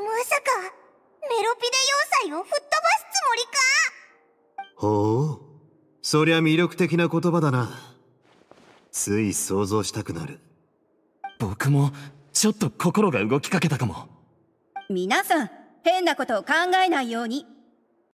まさかメロピデ要塞を吹っ飛ばすつもりかほうそりゃ魅力的な言葉だなつい想像したくなる僕もちょっと心が動きかけたかも皆さん変なことを考えないように